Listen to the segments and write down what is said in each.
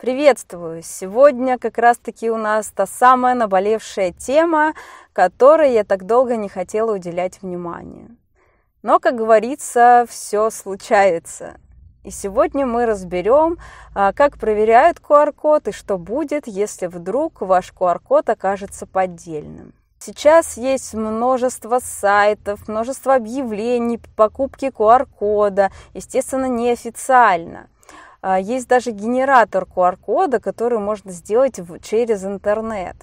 Приветствую! Сегодня как раз-таки у нас та самая наболевшая тема, которой я так долго не хотела уделять внимание. Но, как говорится, все случается. И сегодня мы разберем, а, как проверяют QR-код и что будет, если вдруг ваш QR-код окажется поддельным. Сейчас есть множество сайтов, множество объявлений по покупке QR-кода, естественно, неофициально – а, есть даже генератор QR-кода, который можно сделать через интернет.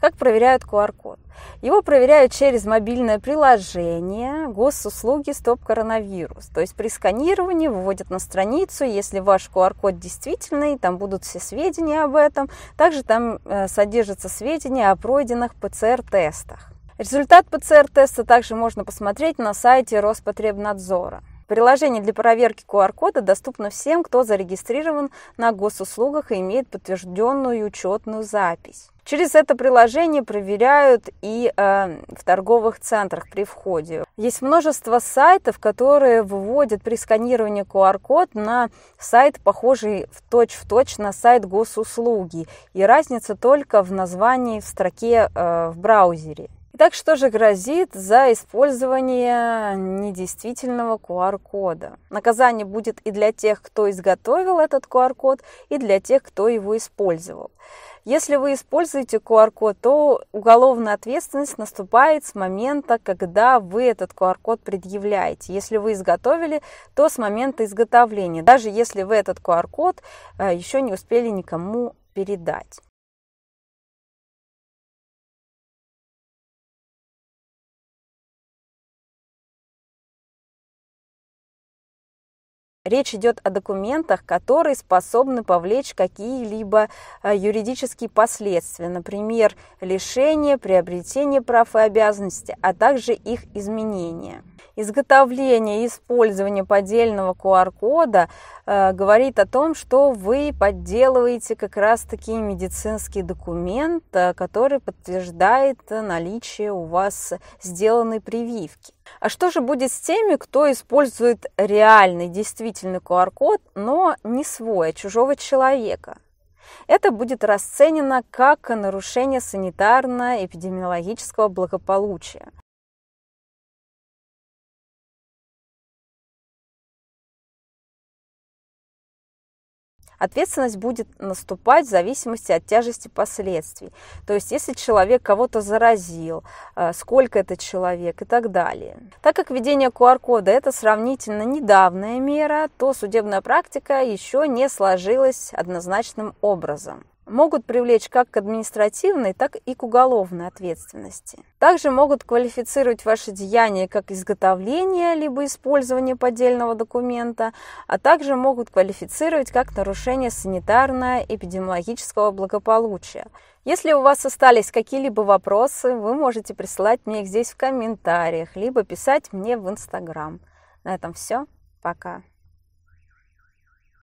Как проверяют QR-код? Его проверяют через мобильное приложение госуслуги «Стоп коронавирус». То есть при сканировании выводят на страницу, если ваш QR-код действительный, там будут все сведения об этом. Также там э, содержатся сведения о пройденных ПЦР-тестах. Результат ПЦР-теста также можно посмотреть на сайте Роспотребнадзора. Приложение для проверки QR-кода доступно всем, кто зарегистрирован на госуслугах и имеет подтвержденную учетную запись. Через это приложение проверяют и э, в торговых центрах при входе. Есть множество сайтов, которые выводят при сканировании QR-код на сайт, похожий в точь-в-точь на сайт госуслуги. И разница только в названии в строке э, в браузере. Итак, что же грозит за использование недействительного QR-кода? Наказание будет и для тех, кто изготовил этот QR-код, и для тех, кто его использовал. Если вы используете QR-код, то уголовная ответственность наступает с момента, когда вы этот QR-код предъявляете. Если вы изготовили, то с момента изготовления, даже если вы этот QR-код э, еще не успели никому передать. Речь идет о документах, которые способны повлечь какие-либо э, юридические последствия, например, лишение, приобретение прав и обязанностей, а также их изменения изготовление и использование поддельного QR-кода э, говорит о том, что вы подделываете как раз-таки медицинский документ, э, который подтверждает наличие у вас сделанной прививки. А что же будет с теми, кто использует реальный, действительный QR-код, но не свой, а чужого человека? Это будет расценено как нарушение санитарно-эпидемиологического благополучия. Ответственность будет наступать в зависимости от тяжести последствий. То есть, если человек кого-то заразил, э, сколько это человек и так далее. Так как введение QR-кода – это сравнительно недавняя мера, то судебная практика еще не сложилась однозначным образом могут привлечь как к административной, так и к уголовной ответственности. Также могут квалифицировать ваше деяние как изготовление либо использование поддельного документа, а также могут квалифицировать как нарушение санитарно-эпидемиологического благополучия. Если у вас остались какие-либо вопросы, вы можете присылать мне их здесь в комментариях, либо писать мне в Инстаграм. На этом все. Пока.